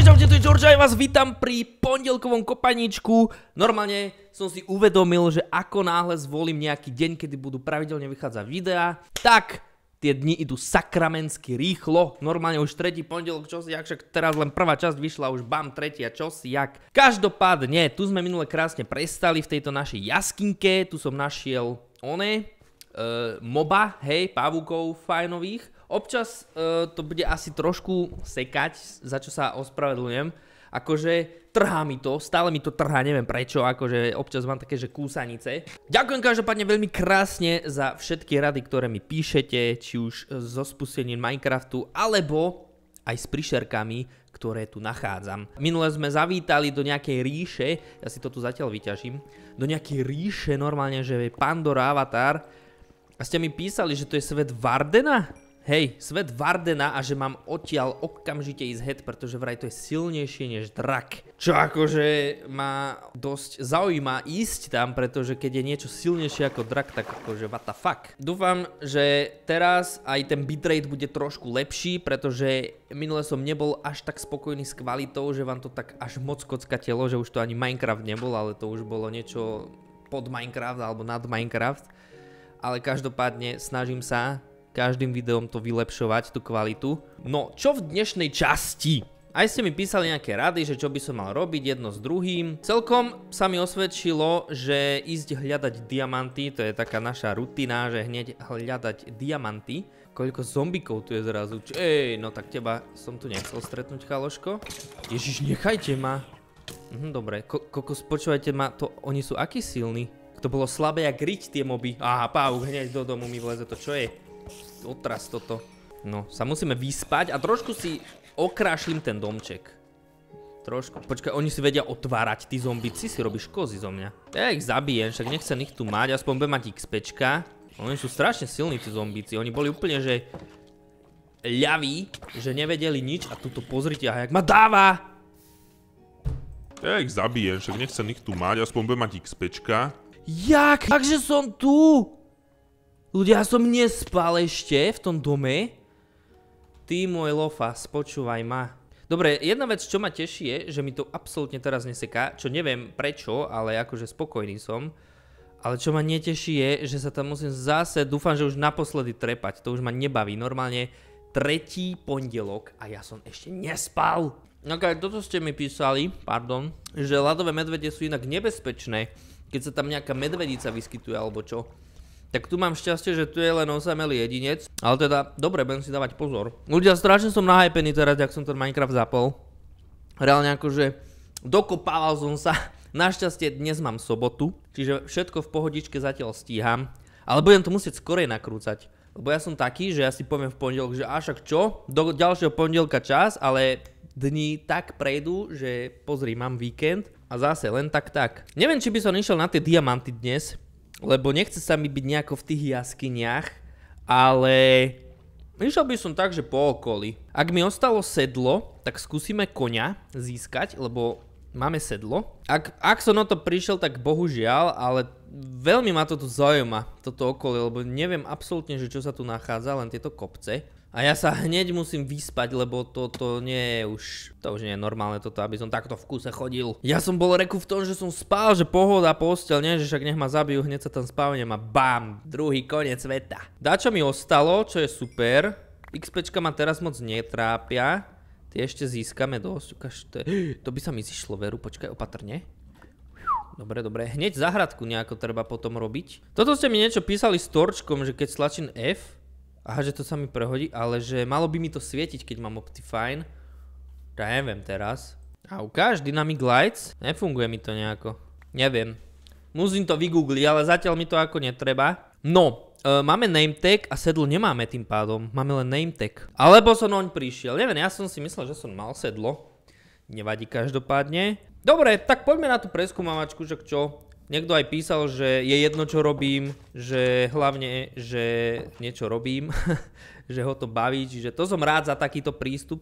Čaute, čaute, tu je George a ja vás vítam pri pondelkovom kopaníčku. Normálne som si uvedomil, že ako náhle zvolím nejaký deň, kedy budú pravidelne vychádzať videá, tak tie dni idú sakramensky rýchlo. Normálne už tretí pondelok, čo si jak, však teraz len prvá časť vyšla, už bam, tretia, čo si jak. Každopádne, tu sme minule krásne prestali v tejto našej jaskinke, tu som našiel one, eh, moba, hej, pavúkov fajnových Občas uh, to bude asi trošku sekať, za čo sa ospravedlňujem. Akože trhá mi to, stále mi to trhá, neviem prečo, akože občas mám také, že kúsanice. Ďakujem každopádne veľmi krásne za všetky rady, ktoré mi píšete, či už zo spustením Minecraftu, alebo aj s prišerkami, ktoré tu nachádzam. Minule sme zavítali do nejakej ríše, ja si to tu zatiaľ vyťažím, do nejakej ríše normálne, že je Pandora Avatar a ste mi písali, že to je svet Vardena? Hej, svet Vardena a že mám odtiaľ okamžite ísť head, pretože vraj to je silnejšie než drak. Čo akože ma dosť zaujíma ísť tam, pretože keď je niečo silnejšie ako drak, tak akože what the fuck. Dúfam, že teraz aj ten bitrate bude trošku lepší, pretože minule som nebol až tak spokojný s kvalitou, že vám to tak až moc kockatelo, že už to ani Minecraft nebol, ale to už bolo niečo pod Minecraft alebo nad Minecraft. Ale každopádne snažím sa každým videom to vylepšovať, tú kvalitu. No, čo v dnešnej časti? Aj ste mi písali nejaké rady, že čo by som mal robiť jedno s druhým. Celkom sa mi osvedčilo, že ísť hľadať diamanty, to je taká naša rutina, že hneď hľadať diamanty. Koľko zombikov tu je zrazu? Ej, no tak teba som tu nechcel stretnúť, chaloško. Ježiš, nechajte ma. Mhm, dobre, Koko, spočúvajte počúvajte ma, to oni sú akí silní? To bolo slabé jak riť tie moby. Aha, pavúk hneď do domu mi vleze, to čo je? otras toto. No, sa musíme vyspať a trošku si okrášlim ten domček. Trošku, počkaj, oni si vedia otvárať, tí zombici, si robíš kozy zo mňa. Ja ich zabijem, však nechcem ich tu mať, aspoň budem mať XPčka. Oni sú strašne silní, tí zombici, oni boli úplne, že... ľaví, že nevedeli nič a tuto pozrite, a jak ma dáva! Ja ich zabijem, však nechcem ich tu mať, aspoň budem mať XPčka. Jak? Takže som tu! Ľudia, ja som nespal ešte v tom dome. Ty môj lofa, počúvaj ma. Dobre, jedna vec, čo ma teší je, že mi to absolútne teraz neseká, čo neviem prečo, ale akože spokojný som. Ale čo ma neteší je, že sa tam musím zase, dúfam, že už naposledy trepať, to už ma nebaví. Normálne tretí pondelok a ja som ešte nespal. No okay, toto ste mi písali, pardon, že ľadové medvede sú inak nebezpečné, keď sa tam nejaká medvedica vyskytuje alebo čo tak tu mám šťastie, že tu je len osamelý jedinec. Ale teda, dobre, budem si dávať pozor. Ľudia, strašne som nahypený teraz, ak som ten Minecraft zapol. Reálne akože dokopával som sa. Našťastie dnes mám sobotu, čiže všetko v pohodičke zatiaľ stíham. Ale budem to musieť skorej nakrúcať. Lebo ja som taký, že ja si poviem v pondelok, že ašak čo, do ďalšieho pondelka čas, ale dni tak prejdú, že pozri, mám víkend a zase len tak tak. Neviem, či by som išiel na tie diamanty dnes, lebo nechce sa mi byť nejako v tých jaskyniach, ale išiel by som tak, že po okolí. Ak mi ostalo sedlo, tak skúsime koňa získať, lebo máme sedlo. Ak, ak som na to prišiel, tak bohužiaľ, ale veľmi ma toto zaujíma, toto okolie, lebo neviem absolútne, že čo sa tu nachádza, len tieto kopce. A ja sa hneď musím vyspať, lebo toto nie je už, to už nie je normálne toto, aby som takto v kuse chodil. Ja som bol reku v tom, že som spal, že pohoda, postel, nie, že však nech ma zabijú, hneď sa tam spavnem a bam, druhý koniec sveta. Dačo mi ostalo, čo je super, XPčka ma teraz moc netrápia, tie ešte získame dosť, ukáž, to, je, to by sa mi zišlo, veru, počkaj opatrne. Dobre, dobre. Hneď zahradku nejako treba potom robiť. Toto ste mi niečo písali s torčkom, že keď stlačím F, Aha, že to sa mi prehodí, ale že malo by mi to svietiť, keď mám Optifine. Ja neviem teraz. A ukáž, Dynamic Lights? Nefunguje mi to nejako. Neviem. Musím to vygoogliť, ale zatiaľ mi to ako netreba. No, e, máme name tag a sedlo nemáme tým pádom. Máme len name tag. Alebo som oň prišiel. Neviem, ja som si myslel, že som mal sedlo. Nevadí každopádne. Dobre, tak poďme na tú preskúmavačku, že čo? Niekto aj písal, že je jedno, čo robím, že hlavne, že niečo robím, že ho to baví, čiže to som rád za takýto prístup,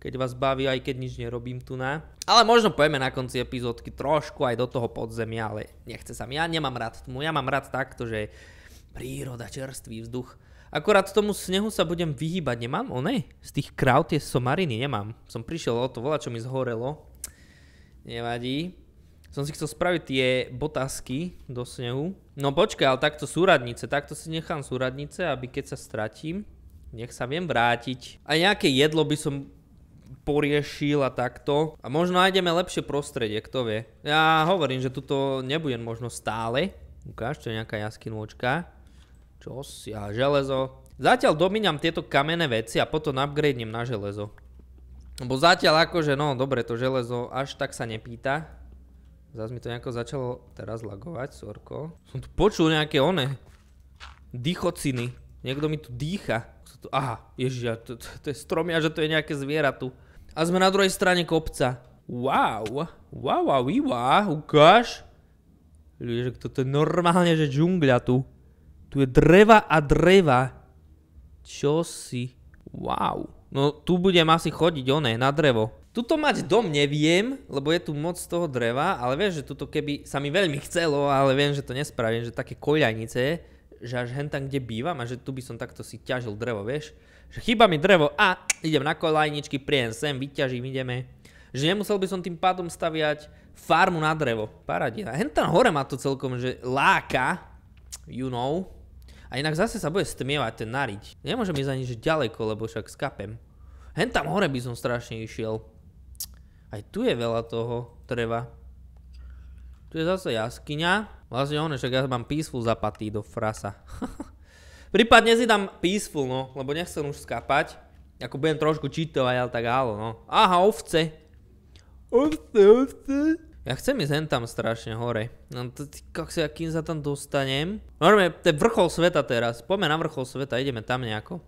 keď vás baví, aj keď nič nerobím tu na. Ale možno pojeme na konci epizódky trošku aj do toho podzemia, ale nechce sa mi. Ja nemám rád tmu, ja mám rád takto, že príroda, čerstvý vzduch. Akorát tomu snehu sa budem vyhýbať, nemám one? Z tých kraut je somariny, nemám. Som prišiel o to, volá čo mi zhorelo. Nevadí som si chcel spraviť tie botázky do snehu. No počkaj, ale takto súradnice, takto si nechám súradnice, aby keď sa stratím, nech sa viem vrátiť. A nejaké jedlo by som poriešil a takto. A možno nájdeme lepšie prostredie, kto vie. Ja hovorím, že tuto nebudem možno stále. Ukáž, to je nejaká jaskinôčka. Čo si, a železo. Zatiaľ domíňam tieto kamenné veci a potom upgradenem na železo. Lebo zatiaľ akože, no dobre, to železo až tak sa nepýta. Zas mi to nejako začalo teraz lagovať, sorko. Som tu počul nejaké one. Dýchociny. Niekto mi tu dýcha. Aha, ježiš, to, to, to je stromia, že to je nejaké zviera tu. A sme na druhej strane kopca. Wow. Wow, wow, wow, ukáž. Ježiš, toto je normálne, že džungľa tu. Tu je dreva a dreva. Čo si? Wow. No tu budem asi chodiť, oné, na drevo. Tuto mať dom neviem, lebo je tu moc toho dreva, ale viem, že tuto keby sa mi veľmi chcelo, ale viem, že to nespravím, že také koľajnice, že až hen tam, kde bývam a že tu by som takto si ťažil drevo, vieš. Že chýba mi drevo a idem na koľajničky, príjem sem, vyťažím, ideme. Že nemusel by som tým pádom staviať farmu na drevo. Paradina. Hen tam hore má to celkom, že láka, you know. A inak zase sa bude stmievať ten nariť. Nemôžem ísť ani že ďaleko, lebo však skapem. Hen tam hore by som strašne išiel. Aj tu je veľa toho treba. Tu je zase jaskyňa. Vlastne ono, však ja mám peaceful zapatý do frasa. Prípadne si dám peaceful, no, lebo nechcem už skapať. Ako budem trošku čítovať, ale tak álo, no. Aha, ovce. Ovce, ovce. Ja chcem ísť hen tam strašne hore. No to ty, kak sa, kým sa tam dostanem? Normálne, to je vrchol sveta teraz. Poďme na vrchol sveta, ideme tam nejako.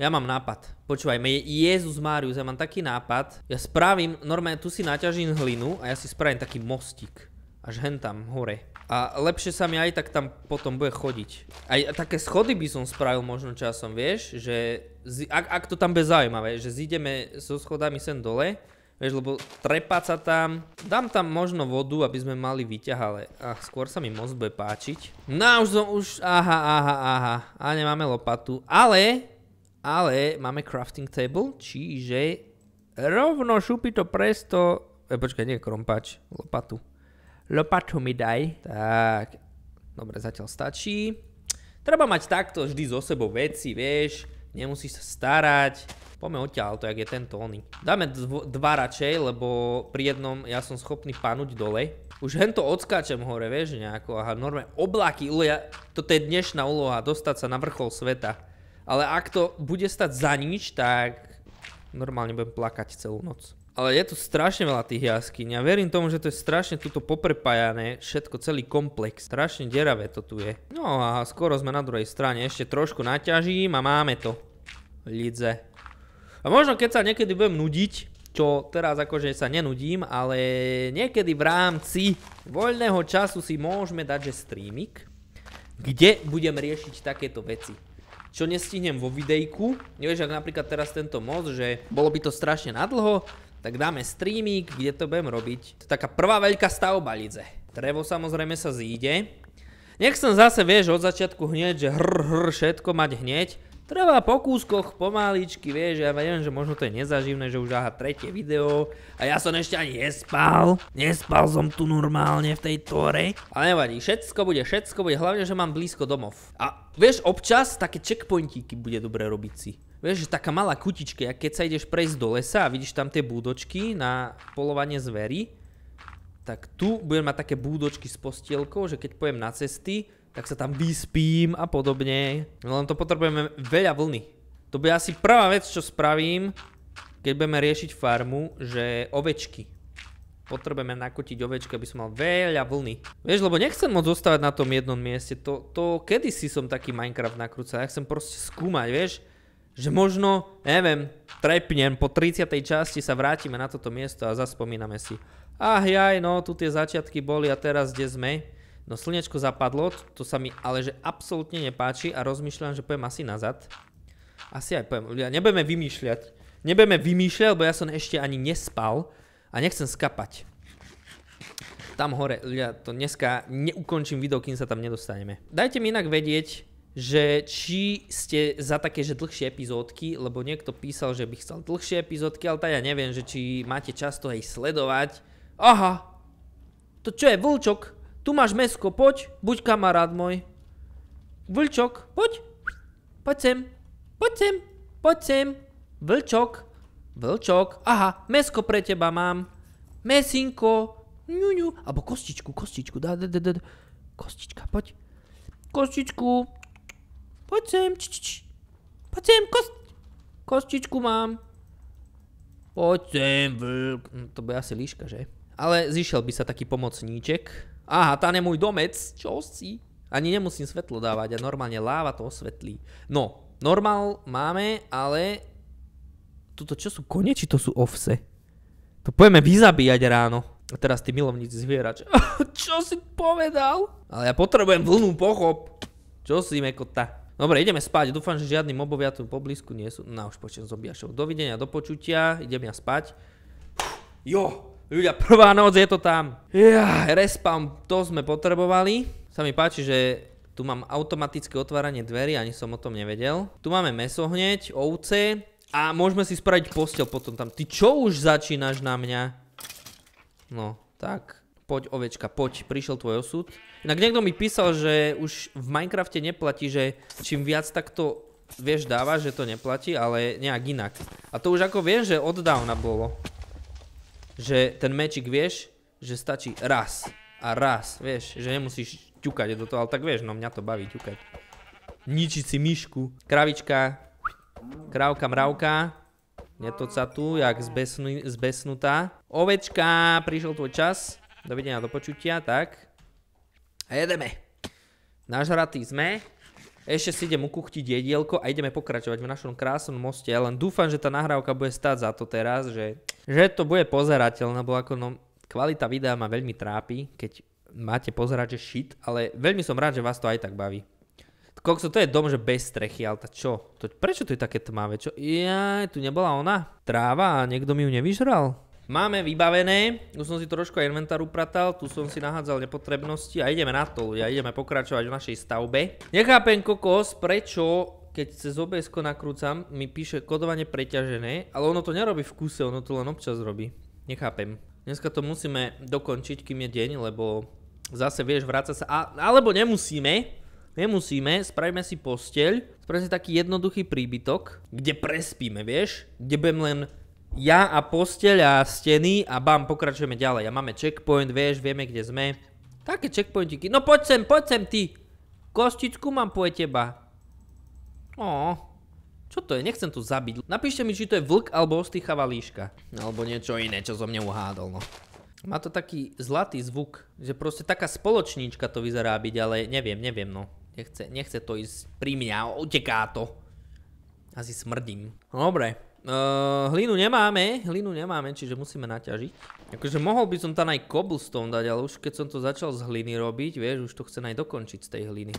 Ja mám nápad. Počúvaj, je Jezus Márius, ja mám taký nápad. Ja spravím, normálne tu si naťažím hlinu a ja si spravím taký mostík. Až hen tam, hore. A lepšie sa mi aj tak tam potom bude chodiť. Aj také schody by som spravil možno časom, vieš? Že, ak, ak to tam bude zaujímavé, že zídeme so schodami sem dole, vieš, lebo trepať sa tam. Dám tam možno vodu, aby sme mali vyťah, ale ach, skôr sa mi most bude páčiť. No už som, už, aha, aha, aha. A nemáme lopatu, ale ale máme crafting table, čiže rovno šupí to presto... E, počkaj, nie krompač, lopatu. Lopatu mi daj. Tak, dobre, zatiaľ stačí. Treba mať takto vždy so sebou veci, vieš. Nemusíš sa starať. Poďme odtiaľ to, jak je tento oný. Dáme dv dva radšej, lebo pri jednom ja som schopný panúť dole. Už to odskáčem hore, vieš, nejako. Aha, normálne oblaky, ulia. Toto je dnešná úloha, dostať sa na vrchol sveta. Ale ak to bude stať za nič, tak normálne budem plakať celú noc. Ale je tu strašne veľa tých jaskyň. Ja verím tomu, že to je strašne tuto poprepájané, všetko, celý komplex. Strašne deravé to tu je. No a skoro sme na druhej strane. Ešte trošku naťažím a máme to. Lidze. A možno keď sa niekedy budem nudiť, čo teraz akože sa nenudím, ale niekedy v rámci voľného času si môžeme dať, že streamik, kde budem riešiť takéto veci čo nestihnem vo videjku. nevieš ak napríklad teraz tento most, že bolo by to strašne nadlho, tak dáme streamík, kde to budem robiť. To je taká prvá veľká stavba, Lidze. Trevo samozrejme sa zíde. Nech som zase, vieš, od začiatku hneď, že hr, hr, všetko mať hneď. Treba po kúskoch, pomaličky, vieš, ja neviem, že možno to je nezaživné, že už aha tretie video a ja som ešte ani nespal. Nespal som tu normálne v tej tore. Ale nevadí, všetko bude, všetko bude, hlavne, že mám blízko domov. A vieš, občas také checkpointíky bude dobre robiť si. Vieš, že taká malá kutička, keď sa ideš prejsť do lesa a vidíš tam tie búdočky na polovanie zvery, tak tu budem mať také búdočky s postielkou, že keď pojem na cesty, tak sa tam vyspím a podobne. No len to potrebujeme veľa vlny. To bude asi prvá vec, čo spravím, keď budeme riešiť farmu, že ovečky. Potrebujeme nakotiť ovečky, aby som mal veľa vlny. Vieš, lebo nechcem moc zostávať na tom jednom mieste. To, to kedysi som taký Minecraft nakrúcal. Ja chcem proste skúmať, vieš že možno, neviem, trepnem, po 30. časti sa vrátime na toto miesto a zaspomíname si. Ach jaj, no tu tie začiatky boli a teraz kde sme? No slnečko zapadlo, to sa mi ale že absolútne nepáči a rozmýšľam, že pojem asi nazad. Asi aj pojem, ja nebudeme vymýšľať. Nebudeme vymýšľať, lebo ja som ešte ani nespal a nechcem skapať. Tam hore, ľudia, to dneska neukončím video, kým sa tam nedostaneme. Dajte mi inak vedieť, že či ste za také, že dlhšie epizódky, lebo niekto písal, že by chcel dlhšie epizódky, ale tak ja neviem, že či máte často aj sledovať, Aha. To čo je, vlčok? Tu máš mesko, poď, buď kamarát môj. Vlčok, poď. Poď sem, poď sem, poď sem. Vlčok, vlčok. Aha, mesko pre teba mám. Mesinko, ňu. Abo kostičku, kostičku, dá, dá, dá, dá. Kostička, poď. Kostičku, poď sem, č, č, č. Poď sem, kost... Kostičku mám. Poď sem, vlk. Hm, to bude asi líška, že? Ale zišiel by sa taký pomocníček. Aha, tam je môj domec. Čo si? Ani nemusím svetlo dávať a normálne láva to osvetlí. No, normál máme, ale... Tuto čo sú kone, či to sú ovse? To pojeme vyzabíjať ráno. A teraz ty milovníci zvierač. čo si povedal? Ale ja potrebujem vlnú pochop. Čo si, mekota? Dobre, ideme spať. Dúfam, že žiadny mobovia tu poblízku nie sú. No už počujem zombiašov. Dovidenia, do počutia. Idem ja spať. Jo! Ľudia, prvá noc je to tam. Ja, respawn, to sme potrebovali. Sa mi páči, že tu mám automatické otváranie dverí, ani som o tom nevedel. Tu máme meso hneď, ovce a môžeme si spraviť postel potom tam. Ty čo už začínaš na mňa? No, tak. Poď, ovečka, poď, prišiel tvoj osud. Inak niekto mi písal, že už v Minecrafte neplatí, že čím viac takto vieš dáva, že to neplatí, ale nejak inak. A to už ako viem, že od dávna bolo že ten mečik vieš, že stačí raz a raz, vieš, že nemusíš ťukať do toho, ale tak vieš, no mňa to baví ťukať. Ničiť si myšku, kravička, krávka, mravka, to sa tu, jak zbesnutá. Ovečka, prišiel tvoj čas, dovidenia, do počutia, tak. A jedeme. Nažratí sme. Ešte si idem ukuchtiť jedielko a ideme pokračovať v našom krásnom moste. Ja len dúfam, že tá nahrávka bude stáť za to teraz, že, že to bude pozerateľné, lebo ako no, kvalita videa ma veľmi trápi, keď máte pozerať, že shit, ale veľmi som rád, že vás to aj tak baví. Kokso, to je dom, že bez strechy, ale čo? To, prečo to je také tmavé? Čo? Ja, tu nebola ona? Tráva a niekto mi ju nevyžral? Máme vybavené, už som si trošku aj inventár upratal, tu som si nahádzal nepotrebnosti a ideme na to ľudia, ideme pokračovať v našej stavbe. Nechápem kokos, prečo keď cez obs nakrúcam, mi píše kodovanie preťažené, ale ono to nerobí v kuse, ono to len občas robí. Nechápem. Dneska to musíme dokončiť, kým je deň, lebo zase vieš, vráca sa, a, alebo nemusíme, Nemusíme, spravíme si posteľ, spravíme si taký jednoduchý príbytok, kde prespíme, vieš? Kde budem len ja a posteľ a steny a bam, pokračujeme ďalej. A máme checkpoint, vieš, vieme, kde sme. Také checkpointiky. No poď sem, poď sem, ty. Kostičku mám po teba. Ó, čo to je? Nechcem tu zabiť. Napíšte mi, či to je vlk alebo ostýchava líška. Alebo niečo iné, čo zo mne uhádol, no. Má to taký zlatý zvuk, že proste taká spoločníčka to vyzerá byť, ale neviem, neviem no. Nechce, nechce to ísť pri mňa, uteká to. Asi smrdím. No, dobre, Uh, hlinu nemáme, hlinu nemáme, čiže musíme naťažiť. Akože mohol by som tam aj cobblestone dať, ale už keď som to začal z hliny robiť, vieš, už to chcem aj dokončiť z tej hliny.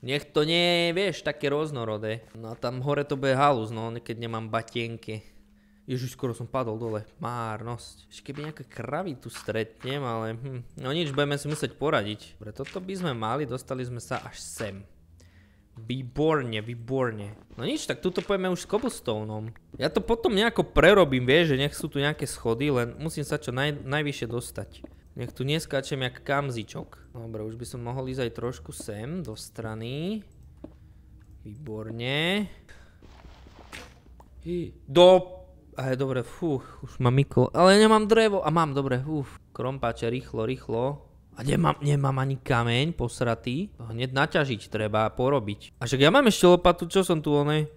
Nech to nie je, vieš, také rôznorodé. No a tam hore to bude halus, no, keď nemám batienky. Ježiš, skoro som padol dole. Márnosť. Ešte keby nejaké kravy tu stretnem, ale hm. No nič, budeme si musieť poradiť. Pre toto by sme mali, dostali sme sa až sem. Výborne, výborne. No nič, tak tuto pojeme už s cobblestoneom. Ja to potom nejako prerobím, vieš, že nech sú tu nejaké schody, len musím sa čo naj, najvyššie dostať. Nech tu neskáčem jak kamzičok. Dobre, už by som mohol ísť aj trošku sem, do strany. Výborne. Do... Aj dobre, fú, už mám mykl. Ale nemám drevo. A mám, dobre, uf. Krompáče, rýchlo, rýchlo. A nemám, nemám ani kameň posratý. Hneď naťažiť treba porobiť. A však ja mám ešte lopatu, čo som tu onej?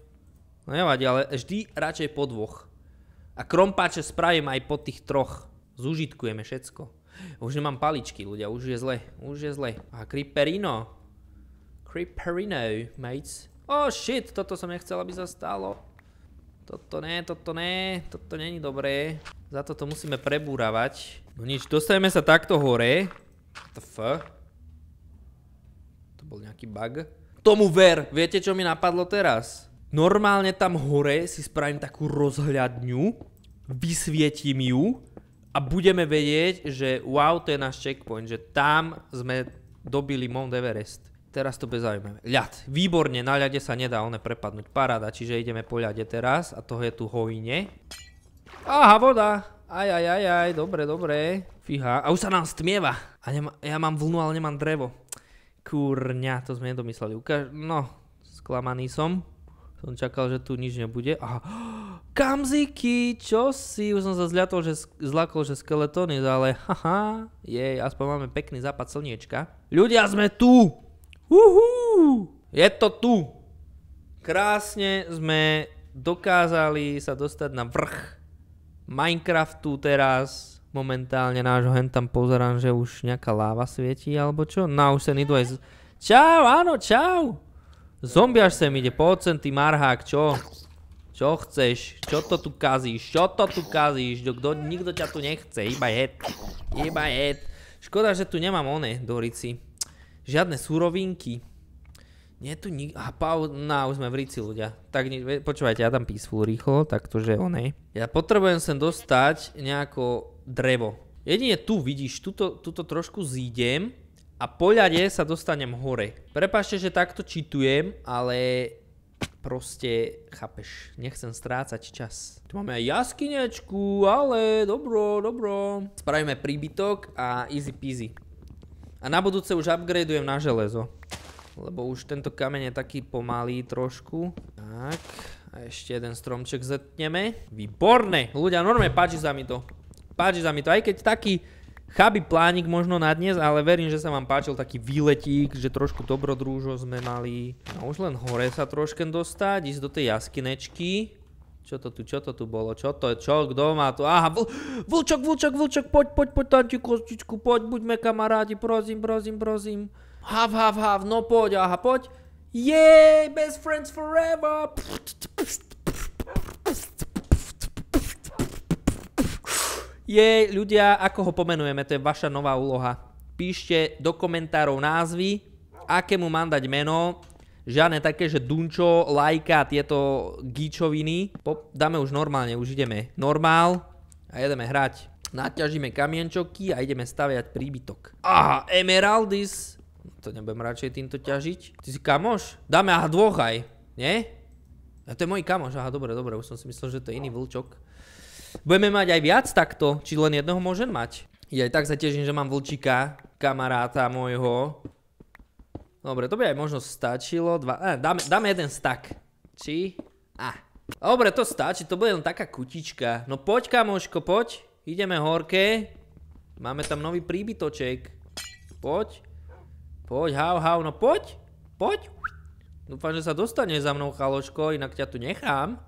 No nevadí, ale vždy radšej po dvoch. A krompáče spravím aj po tých troch. Zúžitkujeme všetko. Už nemám paličky, ľudia, už je zle. Už je zle. A creeperino. Creeperino, mates. Oh shit, toto som nechcel, aby sa stalo. Toto ne, toto ne, toto není dobré. Za toto musíme prebúravať. No nič, dostaneme sa takto hore fuck? To bol nejaký bug. Tomu ver, viete čo mi napadlo teraz? Normálne tam hore si spravím takú rozhľadňu, vysvietím ju a budeme vedieť, že wow, to je náš checkpoint, že tam sme dobili Mount Everest. Teraz to bude zaujímavé. Ľad. Výborne, na ľade sa nedá one prepadnúť. Paráda, čiže ideme po ľade teraz a toho je tu hojne. Aha, voda. Aj, aj, aj, aj, dobre, dobre. Fíha. A už sa nám stmieva. A nema, ja mám vlnu, ale nemám drevo. Kurňa, to sme nedomysleli. Ukaž, no, sklamaný som. Som čakal, že tu nič nebude. Aha. Kamziky, čo si? Už som sa zľatol, že zlakol, že je, ale haha, jej, aspoň máme pekný západ slniečka. Ľudia, sme tu! Uhú! Je to tu! Krásne sme dokázali sa dostať na vrch Minecraftu teraz momentálne nášho hen tam pozerám, že už nejaká láva svietí, alebo čo? Na no, už sem idú aj... Z... Čau, áno, čau! Zombiaž sem ide, poď sem, ty marhák, čo? Čo chceš? Čo to tu kazíš? Čo to tu kazíš? nikto ťa tu nechce, iba jed. Iba jed. Škoda, že tu nemám one, Dorici. Žiadne surovinky. Nie tu nik... A pau... Na, už sme v ríci ľudia. Tak ni... počúvajte, ja tam peaceful rýchlo, tak to že onej. Ja potrebujem sem dostať nejako drevo. Jedine tu vidíš, tuto, tuto trošku zídem a po ľade sa dostanem hore. Prepašte, že takto čitujem, ale proste, chápeš, nechcem strácať čas. Tu máme aj jaskinečku, ale dobro, dobro. Spravíme príbytok a easy peasy. A na budúce už upgradujem na železo lebo už tento kameň je taký pomalý trošku. Tak, a ešte jeden stromček zetneme. Výborné, ľudia, normálne páči sa mi to. Páči sa mi to, aj keď taký chabý plánik možno na dnes, ale verím, že sa vám páčil taký výletík, že trošku dobrodružo sme mali. A už len hore sa trošku dostať, ísť do tej jaskinečky. Čo to tu, čo to tu bolo, čo to je, čo, kto má tu, aha, vl vlčok, vlčok, vlčok, poď, poď, poď, tanti kostičku, poď, buďme kamarádi, prosím, prosím, prosím. Hav, hav, hav, no poď, aha, poď. Jej, best friends forever. Jej, ľudia, ako ho pomenujeme, to je vaša nová úloha. Píšte do komentárov názvy, akému mám dať meno, žiadne také, že Dunčo, Lajka, tieto gíčoviny. dáme už normálne, už ideme normál a jedeme hrať. Naťažíme kamienčoky a ideme staviať príbytok. Aha, Emeraldis. To nebudem radšej týmto ťažiť. Ty si kamoš? Dáme aha dvoch aj, nie? A to je môj kamoš, aha dobre, dobre, už som si myslel, že to je iný vlčok. Budeme mať aj viac takto, či len jedného môžem mať. Ja aj tak sa teším, že mám vlčíka, kamaráta môjho. Dobre, to by aj možno stačilo. Dva, eh, dáme, dáme jeden stack. Či? A. Ah. Dobre, to stačí, to bude len taká kutička. No poď, kamoško, poď. Ideme horké. Máme tam nový príbytoček. Poď. Poď, hau, hau, no poď, poď. Dúfam, že sa dostane za mnou, chaloško, inak ťa tu nechám.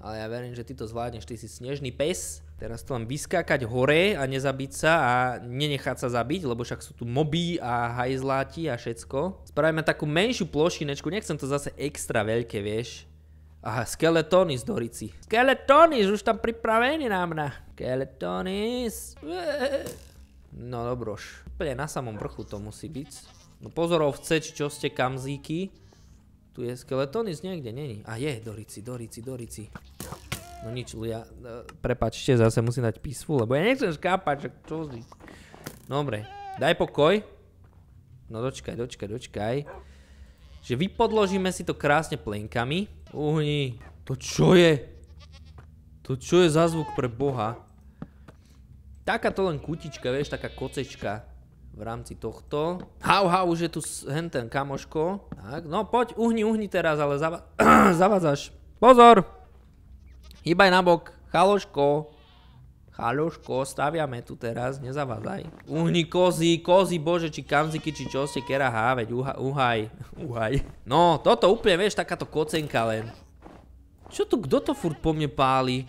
Ale ja verím, že ty to zvládneš, ty si snežný pes. Teraz to len vyskákať hore a nezabiť sa a nenechať sa zabiť, lebo však sú tu moby a hajzláti a všetko. Spravíme takú menšiu plošinečku, nechcem to zase extra veľké, vieš. Aha, skeletonis Dorici. Skeletonis, už tam pripravený na. Skeletonis. Skeletonis. No dobro, Úplne na samom vrchu to musí byť. No pozorovce, čo ste kamzíky. Tu je skeletonis niekde, není. A je, dorici, dorici, dorici. No nič, ľudia, e, prepačte, zase musím dať písvu, lebo ja nechcem škápať, čo čo zdi. Dobre, daj pokoj. No dočkaj, dočkaj, dočkaj. Že vypodložíme si to krásne plenkami. Uhni, to čo je? To čo je za zvuk pre boha? Takáto len kutička, vieš, taká kocečka v rámci tohto. Hau, hau, už je tu hen ten kamoško. Tak, no poď, uhni, uhni teraz, ale zavádzaš. Pozor! Hýbaj nabok, chaloško. Chaloško, staviame tu teraz, nezavádzaj. Uhni kozy, kozy, bože, či kamziky, či čo ste kera háveť, uhaj, uhaj, No, toto úplne, vieš, takáto kocenka len. Čo tu, kto to furt po mne páli?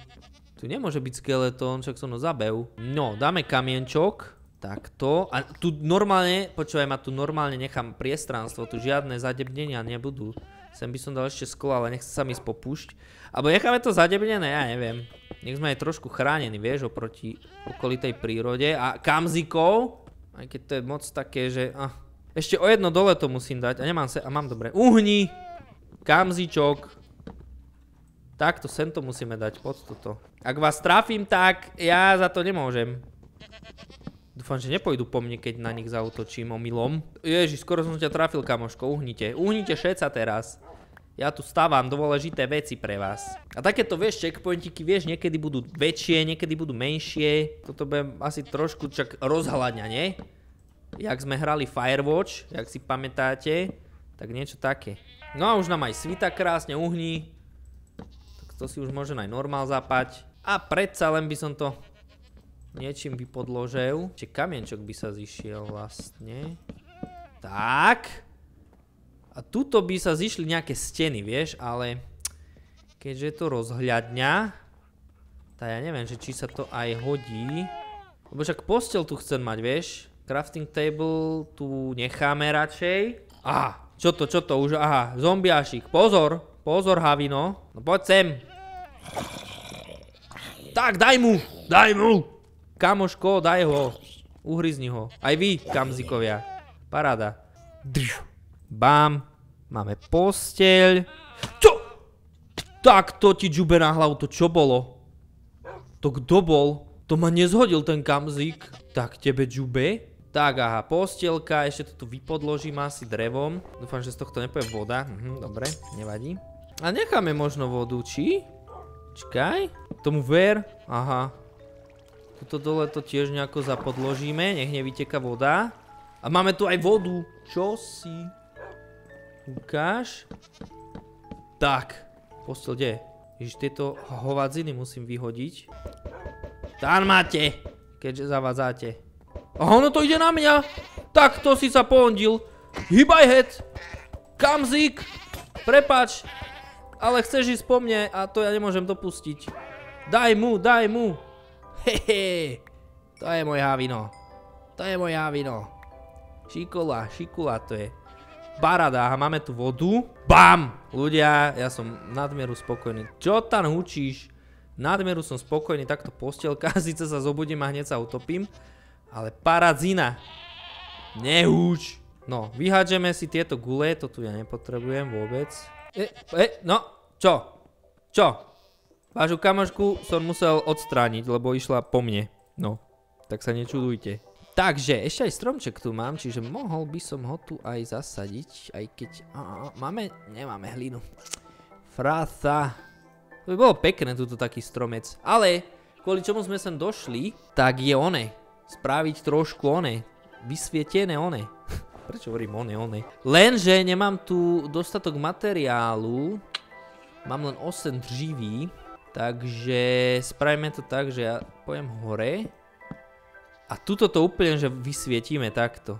Tu nemôže byť skeleton, však som ho zabev. No, dáme kamienčok. Takto. A tu normálne, počúvaj ma, tu normálne nechám priestranstvo, tu žiadne zadebnenia nebudú. Sem by som dal ešte sklo, ale nechce sa mi ísť Alebo necháme to zadebnené, ja neviem. Nech sme aj trošku chránení, vieš, oproti okolitej prírode. A kamzikov, aj keď to je moc také, že... Ešte o jedno dole to musím dať. A nemám sa... A mám dobre. Uhni! Kamzičok. Takto sem to musíme dať, pod toto. Ak vás trafím, tak ja za to nemôžem. Dúfam, že nepojdu po mne, keď na nich zautočím omylom. Ježiš, skoro som ťa trafil, kamoško, uhnite. Uhnite všetca teraz. Ja tu stávam dôležité veci pre vás. A takéto, vieš, checkpointiky, vieš, niekedy budú väčšie, niekedy budú menšie. Toto bude asi trošku čak rozhľadňanie. Jak sme hrali Firewatch, jak si pamätáte, tak niečo také. No a už nám aj svita krásne uhní. To si už môžem aj normál zapať. A predsa len by som to niečím vypodložil. Či kamienčok by sa zišiel vlastne. Tak. A tuto by sa zišli nejaké steny, vieš, ale keďže je to rozhľadňa, tak ja neviem, že či sa to aj hodí. Lebo však postel tu chcem mať, vieš. Crafting table tu necháme radšej. Aha, čo to, čo to už, aha, zombiášik, pozor. Pozor, Havino. No poď sem. Tak, daj mu. Daj mu. Kamoško, daj ho. Uhryzni ho. Aj vy, kamzikovia. Paráda. Bam. Máme posteľ. Čo? Tak to ti džube na hlavu, to čo bolo? To kto bol? To ma nezhodil ten kamzik. Tak tebe džube? Tak, aha, postielka, ešte to tu vypodložím asi drevom. Dúfam, že z tohto nepoje voda. Mhm, dobre, nevadí. A necháme možno vodu, či? Čakaj. Tomu ver. Aha. Tuto dole to tiež nejako zapodložíme, nech nevyteka voda. A máme tu aj vodu. Čo si? Ukáž. Tak. Postel, kde je? Ježiš, tieto hovadziny musím vyhodiť. Tam máte, keďže zavadzáte. A ono to ide na mňa. Tak to si sa pohondil. Hýbaj het. Kamzik. Prepač. Ale chceš ísť po mne a to ja nemôžem dopustiť. Daj mu, daj mu. Hehe. To je moje havino. To je moje havino. Šikola, šikula to je. Barada, aha, máme tu vodu. Bam! Ľudia, ja som nadmieru spokojný. Čo tam hučíš? Nadmieru som spokojný, takto postielka, síce sa zobudím a hneď sa utopím. Ale paradzina. Nehúč! No, vyhádžeme si tieto gule, to tu ja nepotrebujem vôbec e, e, no, čo? Čo? Vášu kamošku som musel odstrániť, lebo išla po mne. No, tak sa nečudujte. Takže, ešte aj stromček tu mám, čiže mohol by som ho tu aj zasadiť, aj keď... A, a, máme? Nemáme hlinu. Fráca. To by bolo pekné, tuto taký stromec. Ale, kvôli čomu sme sem došli, tak je one. Spraviť trošku one. Vysvietené one. Prečo hovorím oni. oni? Lenže nemám tu dostatok materiálu. Mám len 8 dříví. Takže spravíme to tak, že ja pojem hore. A tuto to úplne, že vysvietíme takto.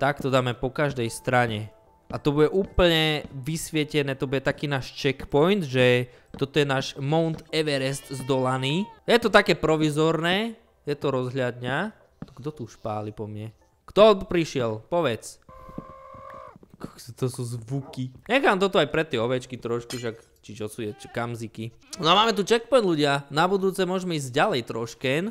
Takto dáme po každej strane. A to bude úplne vysvietené, to bude taký náš checkpoint, že toto je náš Mount Everest zdolaný. Je to také provizorné, je to rozhľadňa. Kto tu už páli po mne? Kto prišiel? Povedz. To sú zvuky. Nechám toto aj pre tie ovečky trošku, však či čo sú je, či kamziky. No a máme tu checkpoint ľudia, na budúce môžeme ísť ďalej trošken.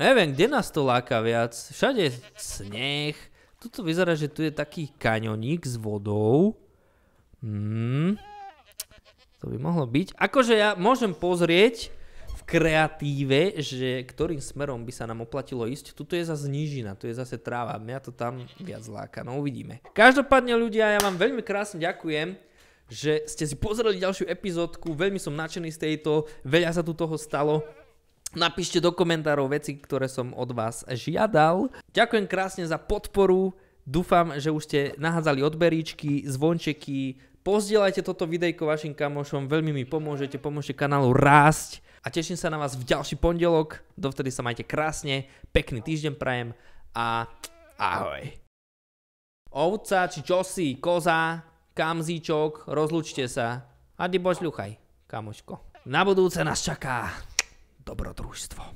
Neviem, kde nás to láka viac, všade sneh. Tuto vyzerá, že tu je taký kanioník s vodou. Hmm. To by mohlo byť. Akože ja môžem pozrieť, kreatíve, že ktorým smerom by sa nám oplatilo ísť. Tuto je zase nížina, tu je zase tráva. Mňa to tam viac láka, no uvidíme. Každopádne ľudia, ja vám veľmi krásne ďakujem že ste si pozreli ďalšiu epizódku, veľmi som nadšený z tejto, veľa sa tu toho stalo. Napíšte do komentárov veci, ktoré som od vás žiadal. Ďakujem krásne za podporu, dúfam, že už ste nahádzali odberíčky, zvončeky, pozdieľajte toto videjko vašim kamošom, veľmi mi pomôžete, pomôžte kanálu rásť a teším sa na vás v ďalší pondelok. Dovtedy sa majte krásne, pekný týždeň prajem a ahoj. Ovca či čosi, koza, kamzíčok, rozlučte sa. A ty kamoško. Na budúce nás čaká dobrodružstvo.